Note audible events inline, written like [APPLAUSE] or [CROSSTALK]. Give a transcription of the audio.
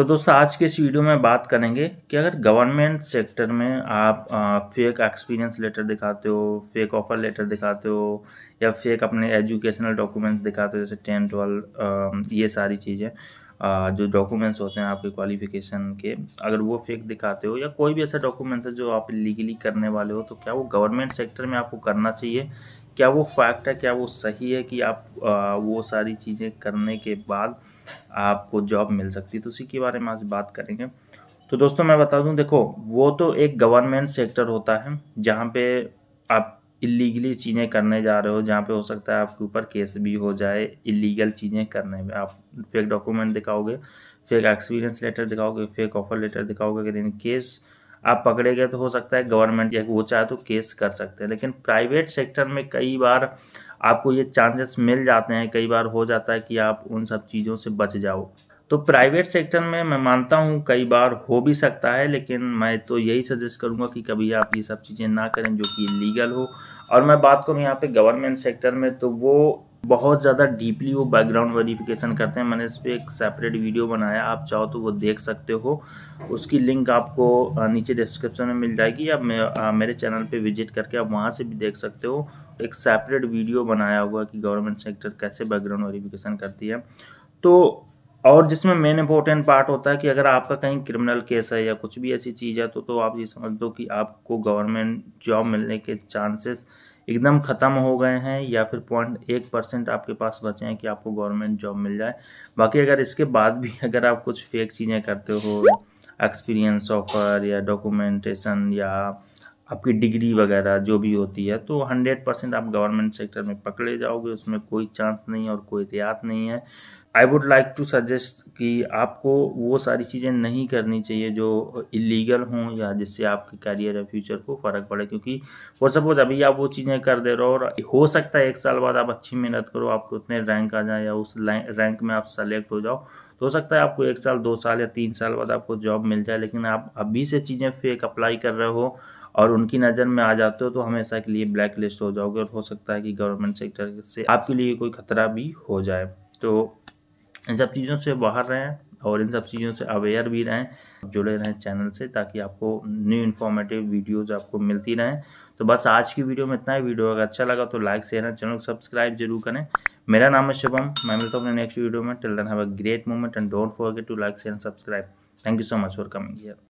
तो दोस्तों आज के इस वीडियो में बात करेंगे कि अगर गवर्नमेंट सेक्टर में आप फेक एक्सपीरियंस लेटर दिखाते हो फेक ऑफर लेटर दिखाते हो या फेक अपने एजुकेशनल डॉक्यूमेंट्स दिखाते हो जैसे टेन ट्वेल्व ये सारी चीज़ें जो डॉक्यूमेंट्स होते हैं आपके क्वालिफिकेशन के अगर वो फेक दिखाते हो या कोई भी ऐसा डॉक्यूमेंट्स है जो आप लीगली करने वाले हो तो क्या वो गवर्नमेंट सेक्टर में आपको करना चाहिए क्या वो फैक्ट है क्या वो सही है कि आप वो सारी चीज़ें करने के बाद आपको जॉब मिल सकती है तो उसी के बारे में आज बात करेंगे तो दोस्तों मैं बता दूं देखो वो तो एक गवर्नमेंट सेक्टर होता है जहाँ पे आप इलीगली चीज़ें करने जा रहे हो जहाँ पे हो सकता है आपके ऊपर केस भी हो जाए इलीगल चीज़ें करने में आप फेक डॉक्यूमेंट दिखाओगे फेक एक्सपीरियंस लेटर दिखाओगे फेक ऑफर लेटर दिखाओगे अगर इन केस आप पकड़े गए तो हो सकता है गवर्नमेंट या वो चाहे तो केस कर सकते हैं लेकिन प्राइवेट सेक्टर में कई बार आपको ये चांसेस मिल जाते हैं कई बार हो जाता है कि आप उन सब चीज़ों से बच जाओ तो प्राइवेट सेक्टर में मैं मानता हूँ कई बार हो भी सकता है लेकिन मैं तो यही सजेस्ट करूँगा कि कभी आप ये सब चीज़ें ना करें जो कि लीगल हो और मैं बात करूँ यहाँ पे गवर्नमेंट सेक्टर में तो वो बहुत ज़्यादा डीपली वो बैकग्राउंड वेरिफिकेशन करते हैं मैंने इस पर एक सेपरेट वीडियो बनाया आप चाहो तो वो देख सकते हो उसकी लिंक आपको नीचे डिस्क्रिप्शन में मिल जाएगी या मेरे चैनल पे विजिट करके आप वहाँ से भी देख सकते हो एक सेपरेट वीडियो बनाया हुआ कि गवर्नमेंट सेक्टर कैसे बैकग्राउंड वेरीफिकेशन करती है तो और जिसमें मेन इंपॉर्टेंट पार्ट होता है कि अगर आपका कहीं क्रिमिनल केस है या कुछ भी ऐसी चीज़ है तो तो आप ये समझ दो कि आपको गवर्नमेंट जॉब मिलने के चांसेस एकदम ख़त्म हो गए हैं या फिर पॉइंट एक परसेंट आपके पास बचे हैं कि आपको गवर्नमेंट जॉब मिल जाए बाकी अगर इसके बाद भी [LAUGHS] अगर आप कुछ फेक चीज़ें करते हो एक्सपीरियंस ऑफर या डॉक्यूमेंटेशन या आपकी डिग्री वगैरह जो भी होती है तो हंड्रेड परसेंट आप गवर्नमेंट सेक्टर में पकड़े जाओगे उसमें कोई चांस नहीं है और कोई एहतियात नहीं है I would like to suggest कि आपको वो सारी चीज़ें नहीं करनी चाहिए जो इलीगल हों या जिससे आपके करियर या फ्यूचर को फ़र्क पड़े क्योंकि फॉर सपोज अभी आप वो चीज़ें कर दे रहे हो और हो सकता है एक साल बाद आप अच्छी मेहनत करो आपको उतने रैंक आ जाए या उस रैंक में आप सेलेक्ट हो जाओ तो हो सकता है आपको एक साल दो साल या तीन साल बाद आपको जॉब मिल जाए लेकिन आप अभी से चीज़ें फेक अप्लाई कर रहे हो और उनकी नज़र में आ जाते हो तो हमेशा के लिए ब्लैक लिस्ट हो जाओगे और हो सकता है कि गवर्नमेंट सेक्टर से आपके लिए कोई ख़तरा भी हो जाए तो इन सब चीज़ों से बाहर रहें और इन सब चीज़ों से अवेयर भी रहें जुड़े रहें चैनल से ताकि आपको न्यू इन्फॉर्मेटिव वीडियोज़ आपको मिलती रहें तो बस आज की वीडियो में इतना ही वीडियो अगर अच्छा लगा तो लाइक शेयर है चैनल को सब्सक्राइब जरूर करें मेरा नाम है शुभम मैं मिलता हूँ अपने नेक्स्ट वीडियो में till then have a great moment and don't forget to like share and subscribe thank you so much for coming here